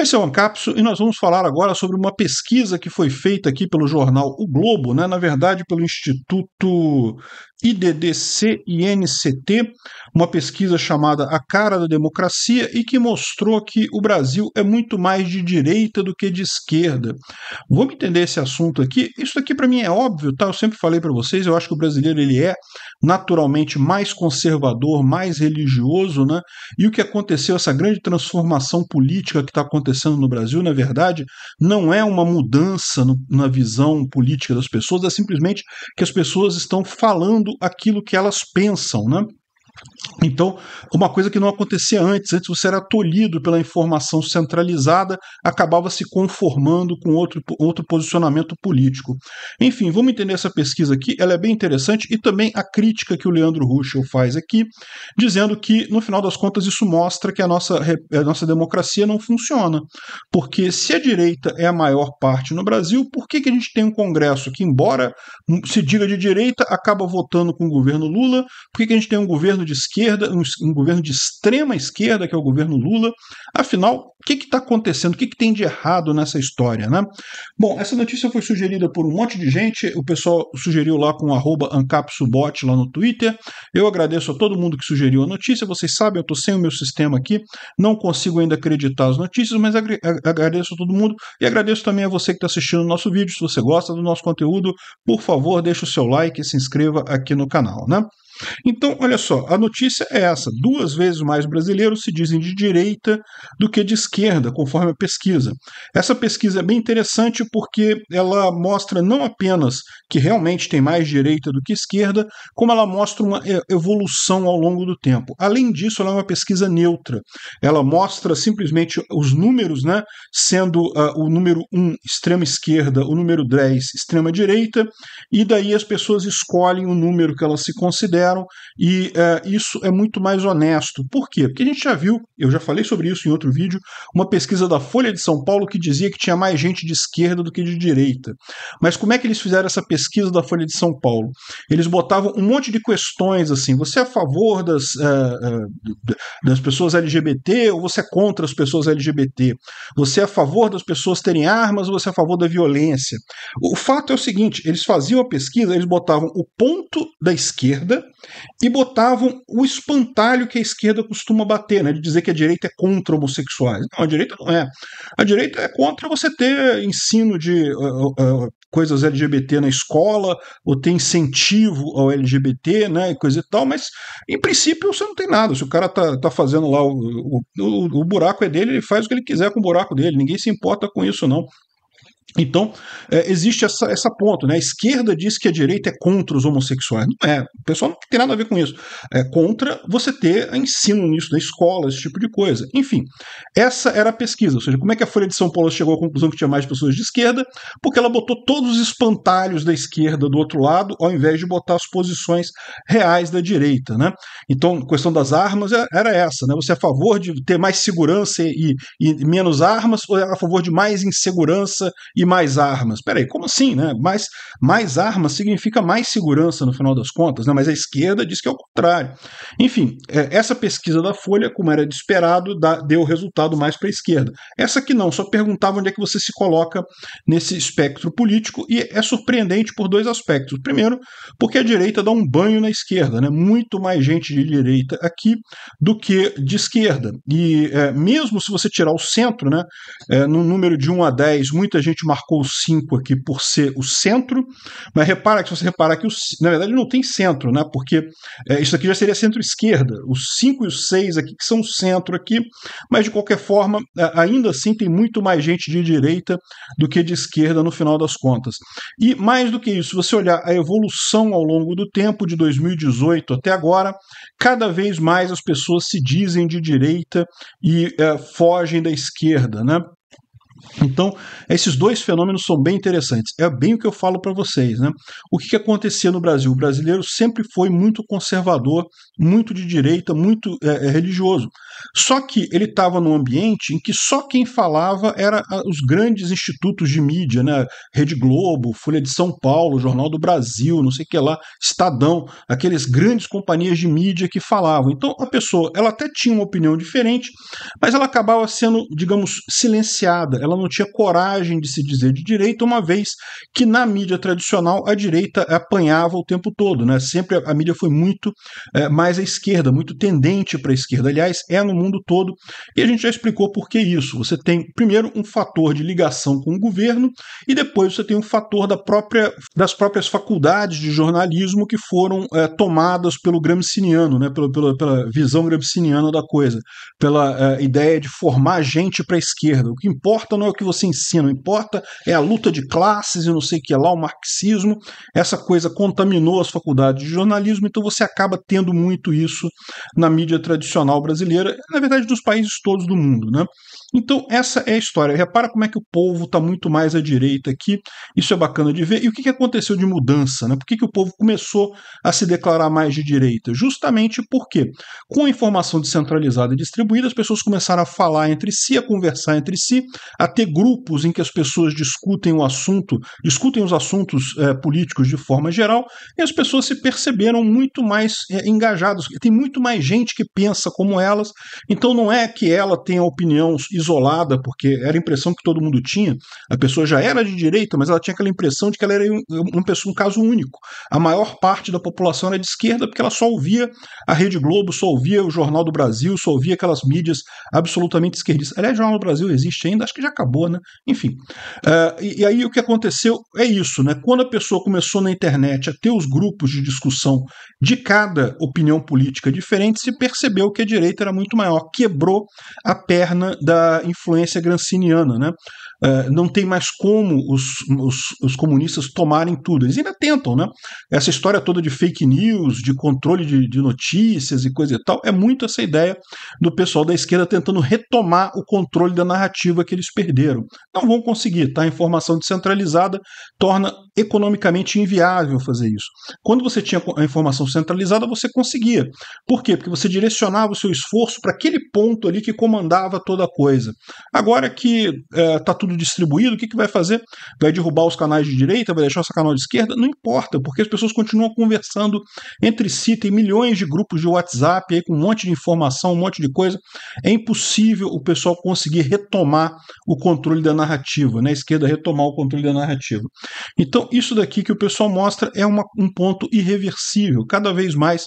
Esse é o Ancapso e nós vamos falar agora sobre uma pesquisa que foi feita aqui pelo jornal O Globo, né? na verdade pelo Instituto IDDC e NCT, uma pesquisa chamada A Cara da Democracia e que mostrou que o Brasil é muito mais de direita do que de esquerda. Vamos entender esse assunto aqui? Isso aqui para mim é óbvio, tá? Eu sempre falei para vocês, eu acho que o brasileiro ele é naturalmente mais conservador, mais religioso, né? E o que aconteceu, essa grande transformação política que está acontecendo no Brasil, na verdade, não é uma mudança no, na visão política das pessoas, é simplesmente que as pessoas estão falando aquilo que elas pensam, né? Então, uma coisa que não acontecia antes, antes você era tolhido pela informação centralizada, acabava se conformando com outro, outro posicionamento político. Enfim, vamos entender essa pesquisa aqui, ela é bem interessante, e também a crítica que o Leandro Ruschel faz aqui, dizendo que, no final das contas, isso mostra que a nossa, a nossa democracia não funciona. Porque se a direita é a maior parte no Brasil, por que, que a gente tem um Congresso que, embora se diga de direita, acaba votando com o governo Lula? Por que, que a gente tem um governo de esquerda, um, um, governo de extrema esquerda, que é o governo Lula. Afinal, o que está acontecendo? O que, que, tem de errado nessa história? Né? Bom, essa notícia foi sugerida por um monte de gente, o pessoal sugeriu lá com ancapsubot lá no Twitter. Eu agradeço a todo mundo que sugeriu a notícia, vocês sabem, eu estou sem o meu sistema aqui, não consigo ainda acreditar as notícias, mas agradeço a todo mundo e agradeço também a você que está assistindo o nosso vídeo. Se você gosta do nosso conteúdo, por favor, deixe o seu like e se inscreva aqui no canal. Né? Então, olha só, a notícia é essa: duas vezes mais brasileiros se dizem de direita do que de esquerda, conforme a pesquisa. Essa pesquisa é bem interessante porque ela mostra não apenas que realmente tem mais direita do que esquerda, como ela mostra uma evolução ao longo do tempo. Além disso, ela é uma pesquisa neutra. Ela mostra simplesmente os números, né, sendo uh, o número 1 extrema esquerda, o número 10 extrema direita, e daí as pessoas escolhem o número que elas se consideram fizeram, e é, isso é muito mais honesto. Por quê? Porque a gente já viu, eu já falei sobre isso em outro vídeo, uma pesquisa da Folha de São Paulo que dizia que tinha mais gente de esquerda do que de direita. Mas como é que eles fizeram essa pesquisa da Folha de São Paulo? Eles botavam um monte de questões assim: você é a favor das, uh, uh, das pessoas LGBT ou você é contra as pessoas LGBT? Você é a favor das pessoas terem armas ou você é a favor da violência? O fato é o seguinte: eles faziam a pesquisa, eles botavam o ponto da esquerda e botavam o espantalho que a esquerda costuma bater, né, de dizer que a direita é contra homossexuais. Não, a direita não é. A direita é contra você ter ensino de uh, uh, coisas LGBT na escola, ou ter incentivo ao LGBT, né, e coisa e tal, mas em princípio você não tem nada. Se o cara tá, tá fazendo lá, o, o, o buraco é dele, ele faz o que ele quiser com o buraco dele, ninguém se importa com isso não. Então, é, existe essa, essa ponto, né? A esquerda diz que a direita é contra os homossexuais. Não é. O pessoal não tem nada a ver com isso. É contra você ter ensino nisso na escola, esse tipo de coisa. Enfim, essa era a pesquisa. Ou seja, como é que a Folha de São Paulo chegou à conclusão que tinha mais pessoas de esquerda? Porque ela botou todos os espantalhos da esquerda do outro lado, ao invés de botar as posições reais da direita, né? Então, a questão das armas é, era essa, né? Você é a favor de ter mais segurança e, e menos armas ou é a favor de mais insegurança e mais armas. Peraí, como assim, né? Mais, mais armas significa mais segurança no final das contas, né? Mas a esquerda diz que é o contrário. Enfim, é, essa pesquisa da Folha, como era de esperado, deu resultado mais para a esquerda. Essa que não, só perguntava onde é que você se coloca nesse espectro político e é surpreendente por dois aspectos. Primeiro, porque a direita dá um banho na esquerda, né? Muito mais gente de direita aqui do que de esquerda. E é, mesmo se você tirar o centro, né? É, no número de 1 a 10, muita gente marcou o 5 aqui por ser o centro, mas repara que se você reparar que, o, na verdade, não tem centro, né? porque é, isso aqui já seria centro-esquerda. Os 5 e os 6 aqui que são o centro aqui, mas de qualquer forma, é, ainda assim tem muito mais gente de direita do que de esquerda no final das contas. E mais do que isso, se você olhar a evolução ao longo do tempo, de 2018 até agora, cada vez mais as pessoas se dizem de direita e é, fogem da esquerda, né? Então, esses dois fenômenos são bem interessantes. É bem o que eu falo para vocês. Né? O que, que, acontecia no Brasil? O brasileiro sempre foi muito conservador, muito de direita, muito é, é religioso. Só que ele estava num ambiente em que só quem falava era ah, os grandes institutos de mídia, né? Rede Globo, Folha de São Paulo, Jornal do Brasil, não sei o que lá, Estadão, aqueles grandes companhias de mídia que falavam. Então, a pessoa ela até tinha uma opinião diferente, mas ela acabava sendo, digamos, silenciada. Ela não tinha coragem de se dizer de direita, uma vez que na mídia tradicional a direita apanhava o tempo todo. Né? Sempre a, mídia foi muito é, mais à esquerda, muito tendente para a esquerda. Aliás, é no mundo todo. E a gente já explicou por que isso. Você tem, primeiro, um fator de ligação com o governo e depois você tem um fator da própria, das próprias faculdades de jornalismo que foram é, tomadas pelo Gramsciano, né? pela, pela, pela visão gramsciana da coisa, pela é, ideia de formar gente para a esquerda. O que importa não é o que você ensina, importa é a luta de classes e não sei o que lá, o marxismo. Essa coisa contaminou as faculdades de jornalismo, então você acaba tendo muito isso na mídia tradicional brasileira, na verdade dos países todos do mundo, né? Então, essa é a história. Repara como é que o povo está muito mais à direita aqui. Isso é bacana de ver. E o que, que aconteceu de mudança? Né? Por que, que o povo começou a se declarar mais de direita? Justamente porque, com a informação descentralizada e distribuída, as pessoas começaram a falar entre si, a conversar entre si, a ter grupos em que as pessoas discutem o assunto, discutem os assuntos é, políticos de forma geral, e as pessoas se perceberam muito mais é, engajadas. Tem muito mais gente que pensa como elas, então não é que ela tenha opinião isolada, porque era a impressão que todo mundo tinha. A pessoa já era de direita, mas ela tinha aquela impressão de que ela era uma pessoa, um caso único. A maior parte da população era de esquerda, porque ela só ouvia a Rede Globo, só ouvia o Jornal do Brasil, só ouvia aquelas mídias absolutamente esquerdistas. Aliás, o Jornal do Brasil existe ainda, acho que já acabou, né? Enfim. Uh, e, e aí o que aconteceu é isso, né? Quando a pessoa começou na internet a ter os grupos de discussão de cada opinião política diferente, se percebeu que a direita era muito maior, quebrou a perna da influência granciniana. Né? uh, não tem mais como os, os, os, comunistas tomarem tudo. Eles ainda tentam, né? Essa história toda de fake news, de controle de, de notícias e coisa e tal, é muito essa ideia do pessoal da esquerda tentando retomar o controle da narrativa que eles perderam. Não vão conseguir, tá? A informação descentralizada torna economicamente inviável fazer isso. Quando você tinha a informação centralizada, você conseguia. Por quê? Porque você direcionava o seu esforço para aquele ponto ali que comandava toda a coisa. Agora que está é, tudo tudo distribuído, o que, que vai fazer? Vai derrubar os canais de direita, vai deixar o canal de esquerda? Não importa, porque as pessoas continuam conversando entre si, tem milhões de grupos de WhatsApp aí com um monte de informação, um monte de coisa. É impossível o pessoal conseguir retomar o controle da narrativa, né? a esquerda retomar o controle da narrativa. Então, isso daqui que o pessoal mostra é uma, um ponto irreversível. Cada vez mais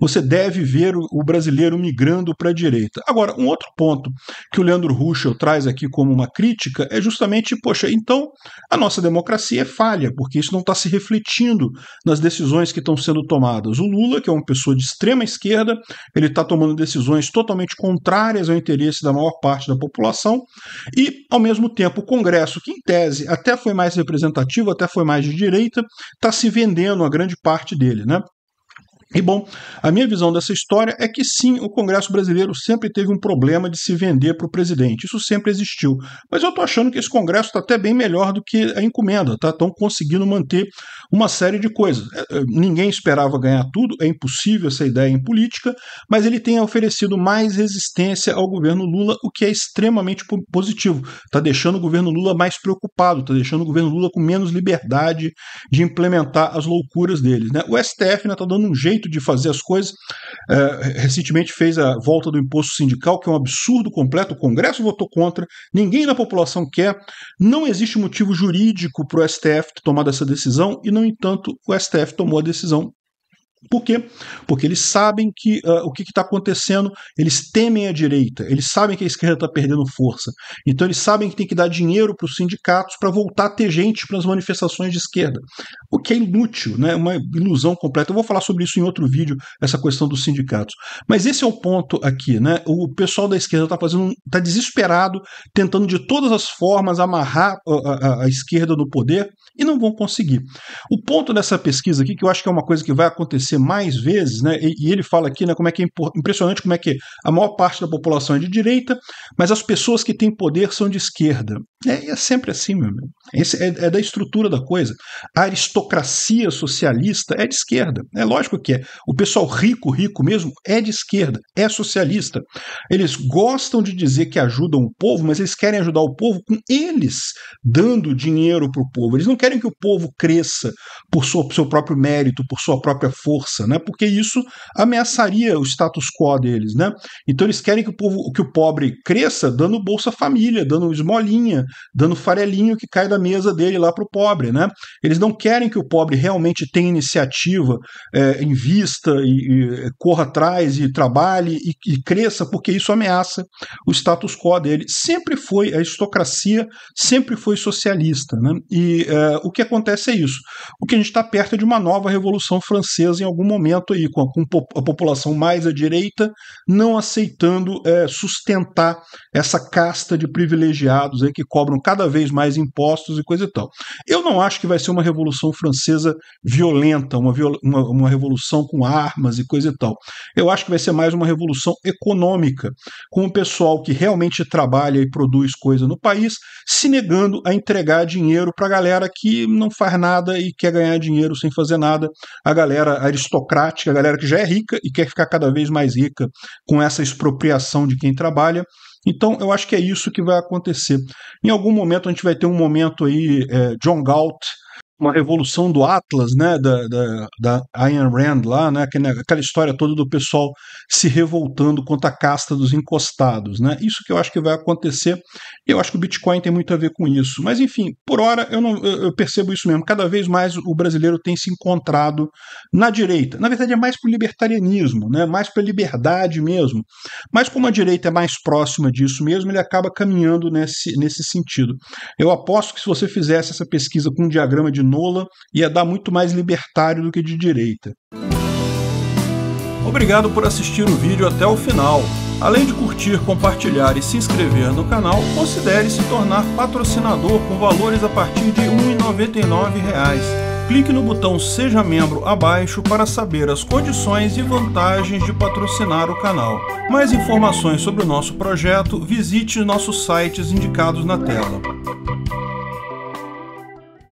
você deve ver o, o brasileiro migrando para a direita. Agora, um outro ponto que o Leandro Ruschel traz aqui como uma crítica é é justamente, poxa, então a nossa democracia é falha, porque isso não está se refletindo nas decisões que estão sendo tomadas. O Lula, que é uma pessoa de extrema esquerda, ele está tomando decisões totalmente contrárias ao interesse da maior parte da população, e, ao mesmo tempo, o Congresso, que em tese até foi mais representativo, até foi mais de direita, está se vendendo a grande parte dele, né? E bom, a minha visão dessa história é que sim, o Congresso brasileiro sempre teve um problema de se vender para o presidente. Isso sempre existiu. Mas eu estou achando que esse Congresso está até bem melhor do que a encomenda, tá? Estão conseguindo manter uma série de coisas. É, é, ninguém esperava ganhar tudo, é impossível essa ideia é em política, mas ele tem oferecido mais resistência ao governo Lula, o que é extremamente positivo. Está deixando o governo Lula mais preocupado, está deixando o governo Lula com menos liberdade de implementar as loucuras deles, Né? O STF está né, tá dando um jeito jeito de fazer as coisas. É, recentemente fez a volta do imposto sindical, que é um absurdo completo. O Congresso votou contra, ninguém na população quer. Não existe motivo jurídico para o STF tomar essa decisão, e, no entanto, o STF tomou a decisão por quê? Porque eles sabem que uh, o que está acontecendo, eles temem a direita, eles sabem que a esquerda está perdendo força. Então eles sabem que tem que dar dinheiro para os sindicatos para voltar a ter gente para as manifestações de esquerda. O que é inútil, né? uma ilusão completa. Eu vou falar sobre isso em outro vídeo, essa questão dos sindicatos. Mas esse é o ponto aqui, né? O pessoal da esquerda está fazendo, está desesperado, tentando de todas as formas amarrar a, ah, a, ah, a esquerda no poder e não vão conseguir. O ponto dessa pesquisa aqui, que eu acho que é uma coisa que vai acontecer acontecer mais vezes, né? E, e ele fala aqui, né, como é que é impressionante como é que a maior parte da população é de direita, mas as pessoas que têm poder são de esquerda. É, é, sempre assim, meu amigo. Esse é, é, da estrutura da coisa. A aristocracia socialista é de esquerda. É lógico que é. O pessoal rico, rico mesmo, é de esquerda, é socialista. Eles gostam de dizer que ajudam o povo, mas eles querem ajudar o povo com eles dando dinheiro para o povo. Eles não querem que o povo cresça por seu, seu próprio mérito, por sua própria força, né? porque isso ameaçaria o status quo deles. Né? Então eles querem que o povo, que o pobre cresça dando Bolsa Família, dando esmolinha dando farelinho que cai da mesa dele lá para o pobre. Né? Eles não querem que o pobre realmente tenha iniciativa, é, invista e, e, é, corra atrás e trabalhe e, e cresça, porque isso ameaça o status quo dele. Sempre foi, a aristocracia sempre foi socialista. Né? E é, o que acontece é isso. O que a gente está perto é de uma nova Revolução Francesa em algum momento aí, com a, com a população mais à direita não aceitando é, sustentar essa casta de privilegiados aí que cobram cada vez mais impostos e coisa e tal. Eu não acho que vai ser uma revolução francesa violenta, uma, viol uma, uma revolução com armas e coisa e tal. Eu acho que vai ser mais uma revolução econômica, com o pessoal que realmente trabalha e produz coisa no país se negando a entregar dinheiro para a galera que não faz nada e quer ganhar dinheiro sem fazer nada, a galera aristocrática, a galera que já é rica e quer ficar cada vez mais rica com essa expropriação de quem trabalha então, eu acho que é isso que vai acontecer. Em algum momento, a gente vai ter um momento aí, é, John Galt uma revolução do Atlas, né, da, da, da Ayn Rand lá, né, né, aquela história toda do pessoal se revoltando contra a casta dos encostados, né, isso que eu acho que vai acontecer, eu acho que o Bitcoin tem muito a ver com isso, mas enfim, por hora eu, não, eu percebo isso mesmo, cada vez mais o brasileiro tem se encontrado na direita, na verdade é mais para o libertarianismo, né, mais para a liberdade mesmo, mas como a direita é mais próxima disso mesmo, ele acaba caminhando nesse, nesse sentido. Eu aposto que se você fizesse essa pesquisa com um diagrama de Nola é dar muito mais libertário do que de direita. Obrigado por assistir o vídeo até o final. Além de curtir, compartilhar e se inscrever no canal, considere se tornar patrocinador com valores a partir de R$ 1,99 clique no botão Seja Membro abaixo para saber as condições e vantagens de patrocinar o canal. Mais informações sobre o nosso projeto, visite nossos sites indicados na tela.